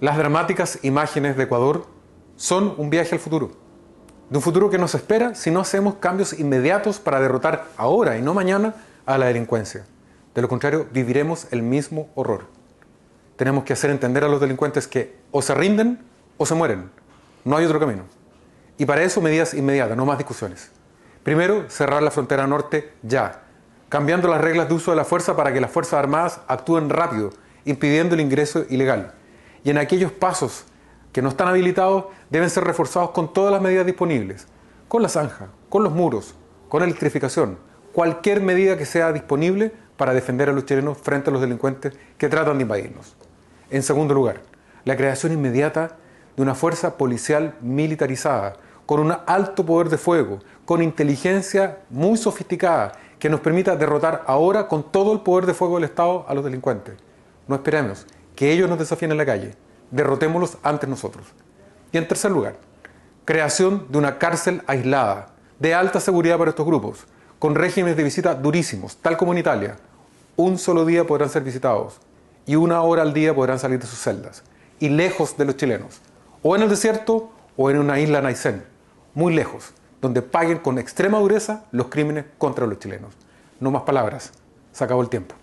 Las dramáticas imágenes de Ecuador son un viaje al futuro, de un futuro que nos espera si no hacemos cambios inmediatos para derrotar ahora y no mañana a la delincuencia. De lo contrario, viviremos el mismo horror. Tenemos que hacer entender a los delincuentes que o se rinden o se mueren. No hay otro camino. Y para eso medidas inmediatas, no más discusiones. Primero, cerrar la frontera norte ya, cambiando las reglas de uso de la fuerza para que las Fuerzas Armadas actúen rápido, impidiendo el ingreso ilegal y en aquellos pasos que no están habilitados deben ser reforzados con todas las medidas disponibles, con la zanja, con los muros, con electrificación, cualquier medida que sea disponible para defender a los chilenos frente a los delincuentes que tratan de invadirnos. En segundo lugar, la creación inmediata de una fuerza policial militarizada, con un alto poder de fuego, con inteligencia muy sofisticada, que nos permita derrotar ahora con todo el poder de fuego del Estado a los delincuentes. No esperemos que ellos nos desafíen en la calle. Derrotémoslos antes nosotros. Y en tercer lugar, creación de una cárcel aislada, de alta seguridad para estos grupos, con regímenes de visita durísimos, tal como en Italia. Un solo día podrán ser visitados y una hora al día podrán salir de sus celdas, y lejos de los chilenos, o en el desierto o en una isla Naisen, muy lejos, donde paguen con extrema dureza los crímenes contra los chilenos. No más palabras, se acabó el tiempo.